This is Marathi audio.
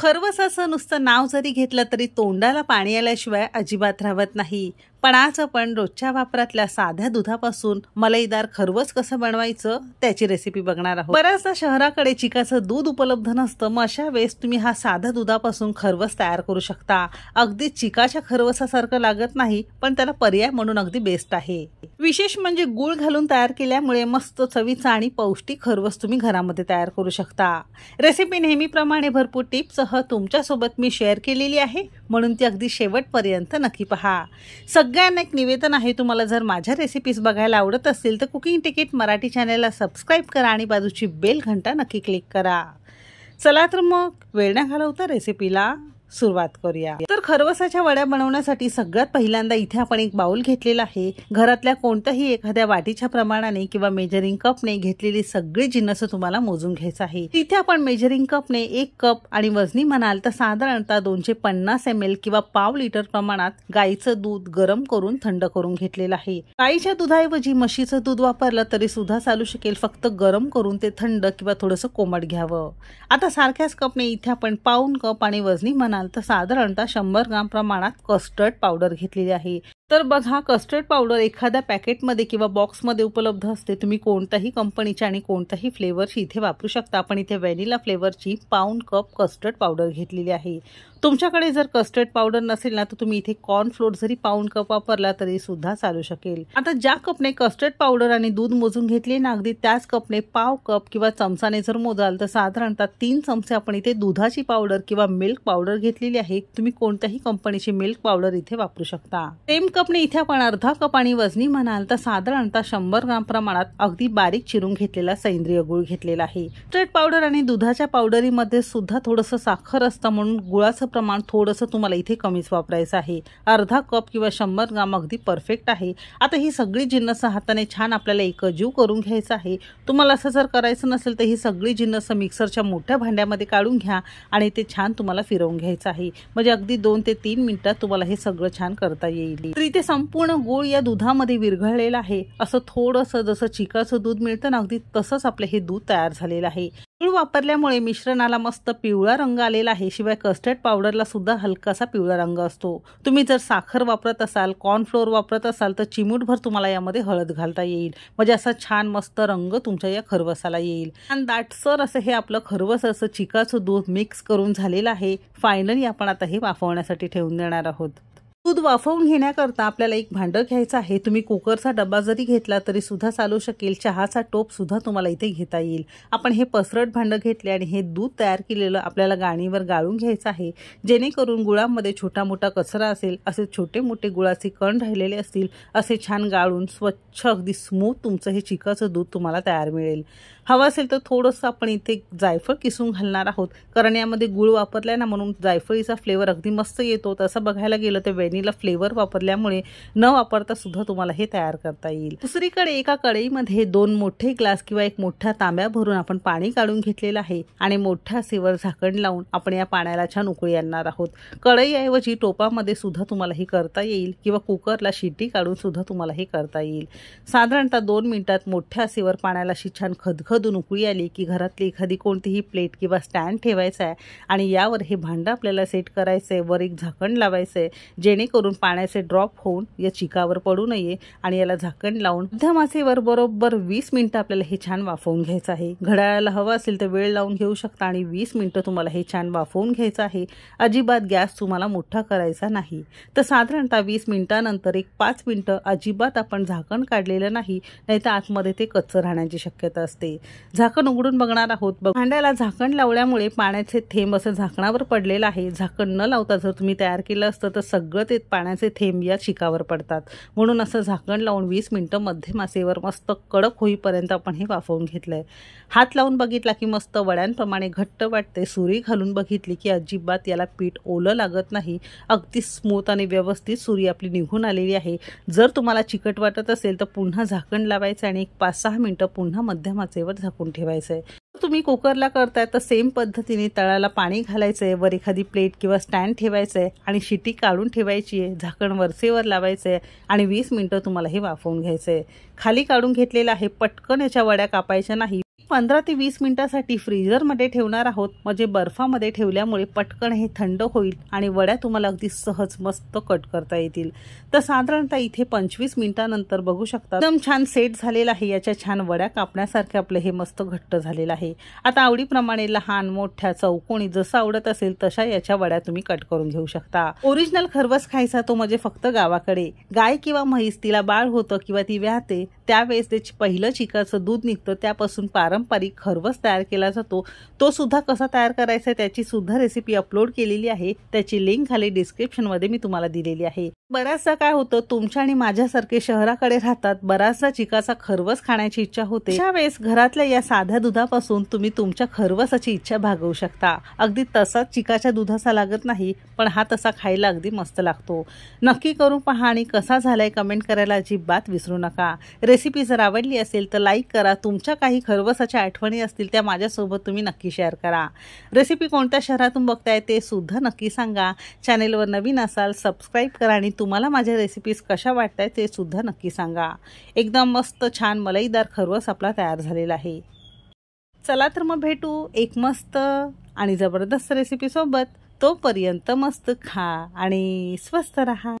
खरवस असं नुसतं नाव जरी घेतलं तरी तोंडाला पाणी आल्याशिवाय अजिबात राहत नाही पण आज आपण रोजच्या वापरातल्या साध्या दुधापासून मलईदार खरवस कसं बनवायचं त्याची रेसिपी बघणार आहोत बऱ्याचदा शहराकडे चिकाचं दूध उपलब्ध नसतं मग अशा वेळेस तुम्ही हा साध्या दुधापासून खरवस तयार करू शकता अगदी चिकाच्या खरवसासारखं लागत नाही पण त्याला पर्याय म्हणून अगदी बेस्ट आहे विशेष म्हणजे गुळ घालून तयार केल्यामुळे मस्त चवीचा आणि पौष्टिक खरवस तुम्ही घरामध्ये तयार करू शकता रेसिपी नेहमीप्रमाणे भरपूर तुमच्या तुमच्यासोबत मी शेअर केलेली आहे म्हणून ती अगदी शेवटपर्यंत नक्की पहा सगळ्यांना एक निवेदन आहे तुम्हाला जर माझ्या रेसिपीज बघायला आवडत असतील तर कुकिंग तिकीट मराठी चॅनेलला सबस्क्राईब करा आणि बाजूची बेल घंटा नक्की क्लिक करा चला तर मग वेळ न घालवता रेसिपीला सुरुवात करूया तर खरवसाच्या वड्या बनवण्यासाठी सगळ्यात पहिल्यांदा इथे आपण एक बाउल घेतलेला आहे घरातल्या कोणत्याही एखाद्या वाटीच्या प्रमाणाने किंवा मेजरिंग कपने घेतलेली सगळी जिन्नस तुम्हाला मोजून घ्यायचं आहे इथे आपण मेजरिंग कपने एक कप आणि वजनी म्हणाल तर साधारणतः दोनशे पन्नास एम एल किंवा पाव लिटर प्रमाणात गायीचं दूध गरम करून थंड करून घेतलेलं आहे गायीच्या दुधाऐवजी म्हशीचं दूध वापरलं तरी सुद्धा चालू शकेल फक्त गरम करून ते थंड किंवा थोडस कोमट घ्यावं आता सारख्याच कपने इथे आपण पाऊन कप आणि वजनी म्हणाल तर साधारणतः शंभर शंभर ग्राम प्रमाणात कस्टर्ड पावडर घेतलेली आहे तर बघा कस्टर्ड पावडर एखाद्या पॅकेटमध्ये किंवा बॉक्समध्ये उपलब्ध असते तुम्ही कोणत्याही कंपनीच्या आणि कोणत्याही फ्लेवरची इथे वापरू शकता आपण इथे व्हॅनिला फ्लेवरची पाऊंड कप कस्टर्ड पावडर घेतलेली आहे तुमच्याकडे जर कस्टर्ड पावडर नसेल ना तर तुम्ही इथे फ्लोर जरी पाऊंड कप वापरला तरी सुद्धा चालू शकेल आता ज्या कपने कस्टर्ड पावडर आणि दूध मोजून घेतले ना अगदी त्याच कपने पाव कप किंवा चमचाने जर मोजाल तर साधारणतः तीन चमचे आपण इथे दुधाची पावडर किंवा मिल्क पावडर घेतलेली आहे तुम्ही कोणत्याही कंपनीची मिल्क पावडर इथे वापरू शकता सेम कप इथे आपण अर्धा कप आणि वजनी म्हणाल तर साधारणतः शंभर ग्राम प्रमाणात अगदी बारीक चिरून घेतलेला सैंद्रिय गुळ घेतलेला आहे स्ट्रेट पावडर आणि दुधाच्या पावडरीमध्ये सुद्धा थोडंसं साखर असतं म्हणून गुळाचं प्रमाण थोडंसं तुम्हाला इथे कमीच वापरायचं आहे अर्धा कप किंवा शंभर ग्राम अगदी परफेक्ट आहे आता ही सगळी जिन्नस हाताने छान आपल्याला एकजीव करून घ्यायचं आहे तुम्हाला असं जर करायचं नसेल तर ही सगळी जिन्नस मिक्सरच्या मोठ्या भांड्यामध्ये काढून घ्या आणि ते छान तुम्हाला फिरवून घ्यायचं आहे म्हणजे अगदी दोन ते तीन मिनिटात तुम्हाला हे सगळं छान करता येईल ते संपूर्ण गूळ या दुधामध्ये विरघळलेलं आहे असं थोडंसं जसं चिकाचं दूध मिळतं ना अगदी तसंच आपलं हे दूध तयार झालेलं आहे गूळ वापरल्यामुळे मिश्रणाला मस्त पिवळा रंग आलेला आहे शिवाय कस्टर्ड पावडरला सुद्धा हलकासा पिवळा रंग असतो तुम्ही जर साखर वापरत असाल कॉर्नफ्लोअर वापरत असाल तर चिमूटभर तुम्हाला यामध्ये हळद घालता येईल म्हणजे असा छान मस्त रंग तुमच्या या खरवसाला येईल आणि दाटसर असं हे आपलं खरवस असं चिकाचं दूध मिक्स करून झालेलं आहे फायनली आपण आता हे वाफवण्यासाठी ठेवून देणार आहोत दूध वाफवून घेण्याकरता आपल्याला एक भांडं घ्यायचं आहे तुम्ही कुकरचा डबा जरी घेतला तरी सुद्धा चालू शकेल चहाचा टोप सुद्धा तुम्हाला इथे घेता येईल आपण हे पसरट भांडं घेतले आणि हे दूध तयार केलेलं आपल्याला गाणीवर गाळून घ्यायचं आहे जेणेकरून गुळामध्ये छोटा मोठा कचरा असेल असे छोटे मोठे गुळाचे कण राहिलेले असतील असे छान गाळून स्वच्छ अगदी स्मूथ तुमचं हे चिकाचं दूध तुम्हाला तयार मिळेल हवं असेल तर थोडंसं आपण इथे जायफळ किसून घालणार आहोत कारण यामध्ये गुळ वापरलाय ना म्हणून जायफळीचा फ्लेवर अगदी मस्त येतो तसं बघायला गेलं तर व्हॅनिला फ्लेवर वापरल्यामुळे न वापरता सुद्धा तुम्हाला हे तयार करता येईल दुसरीकडे एका कढईमध्ये दोन मोठे ग्लास किंवा एक मोठा तांब्या भरून आपण पाणी काढून घेतलेलं आहे आणि मोठ्या सेवर झाकण लावून आपण या पाण्याला छान उकळी आणणार आहोत कढईऐवजी टोपामध्ये सुद्धा तुम्हाला हे करता येईल किंवा कुकरला शिटी काढून सुद्धा तुम्हाला हे करता येईल साधारणतः दोन मिनिटात मोठ्या सेवर पाण्याला अशी छान खदखदून उकळी आली की घरातली एखादी कोणतीही प्लेट किंवा स्टँड ठेवायचा आहे आणि यावर हे भांडं आपल्याला सेट करायचं आहे वर एक झाकण लावायचं आहे जेणे जेणेकरून पाण्याचे ड्रॉप होऊन या चिकावर पडू नये आणि याला झाकण लावून मध्यमासेवर बरोबर वीस मिनिटं आपल्याला हे छान वाफवून घ्यायचं आहे घड्याळाला हवं असेल तर वेळ लावून घेऊ शकता आणि वीस मिनिटं तुम्हाला हे छान वाफवून घ्यायचं आहे अजिबात गॅस तुम्हाला मोठा करायचा नाही तर साधारणतः वीस मिनिटानंतर एक पाच मिनिटं अजिबात आपण झाकण काढलेलं नाही नाहीतर आतमध्ये ते कच्चं राहण्याची शक्यता असते झाकण उघडून बघणार आहोत भांड्याला झाकण लावल्यामुळे पाण्याचे थेंब असं झाकणावर पडलेलं आहे झाकण न लावता जर तुम्ही तयार केलं असतं तर सगळं ते पाण्याचे थेंब या शिकावर पडतात म्हणून असं झाकण लावून वीस मिनटं मध्यमासेवर मस्त कडक होईपर्यंत आपण हे वाफवून घेतलंय हात लावून बघितला की मस्त वड्यांप्रमाणे घट्ट वाटते सुरी घालून बघितली की अजिबात याला पीठ ओलं लागत नाही अगदी स्मूथ आणि व्यवस्थित सुरी आपली निघून आलेली आहे जर तुम्हाला चिकट वाटत असेल तर पुन्हा झाकण लावायचं आणि एक पाच सहा मिनटं पुन्हा मध्यमाचेवर झाकून ठेवायचं तुम्ही कुकरला करताय तर सेम पद्धतीने तळाला पाणी घालायचं वर एखादी प्लेट किंवा स्टँड ठेवायचं आणि शिटी काढून ठेवायची आहे झाकण वरसेवर लावायचं आणि वीस मिनटं तुम्हाला हे वाफवून घ्यायचं खाली काढून घेतलेलं आहे पटकन याच्या वड्या कापायच्या नाही पंधरा ते वीस मिनिटासाठी मध्ये ठेवणार आहोत म्हणजे बर्फामध्ये ठेवल्यामुळे पटकन हे थंड होईल आणि वड्या तुम्हाला अगदी सहज मस्त कट करता येतील तर साधारणतः इथे पंचवीस मिनिटानंतर बघू शकता एकदम छान सेट झालेला आहे याच्या छान वड्या कापण्यासारखे आपलं हे मस्त घट्ट झालेलं आहे आता आवडीप्रमाणे लहान मोठ्या चौकोणी जसं आवडत असेल तशा याच्या वड्या तुम्ही कट करून घेऊ शकता ओरिजिनल खरवस खायचा तो म्हणजे फक्त गावाकडे गाय किंवा म्हैस तिला बाळ होतं किंवा ती व्याहते त्यावेळेस त्याची पहिलं चिकाचं दूध निघतं त्यापासून पारंपरिक खरवस तयार केला जातो तो सुद्धा कसा तयार करायचा त्याची सुद्धा रेसिपी अपलोड केलेली आहे त्याची लिंक खाली मध्ये मी तुम्हाला दिलेली आहे बऱ्याचदा काय होतं तुमच्या आणि माझ्यासारखे शहराकडे राहतात बऱ्याचदा चिकाचा खरवस खाण्याची इच्छा होते त्यावेळेस घरातल्या या साध्या दुधापासून तुम्ही तुमच्या खरवसाची इच्छा भागवू शकता अगदी तसाच चिकाच्या दुधाचा लागत नाही पण हा तसा खायला अगदी मस्त लागतो नक्की करून पहा आणि कसा झालाय कमेंट करायला अजिबात विसरू नका रेसिपी जर आवडली असेल तर लाईक करा तुमच्या काही खरवसाच्या आठवणी असतील त्या माझ्यासोबत तुम्ही नक्की शेअर करा रेसिपी कोणत्या शहरातून बघताय ते सुद्धा नक्की सांगा चॅनेलवर नवीन असाल सबस्क्राईब करा आणि तुम्हाला माझ्या रेसिपीज कशा वाटत ते सुद्धा नक्की सांगा एकदम मस्त छान मलईदार खरवस आपला तयार झालेला आहे चला तर मग भेटू एक मस्त आणि जबरदस्त रेसिपीसोबत तोपर्यंत मस्त खा आणि स्वस्त रहा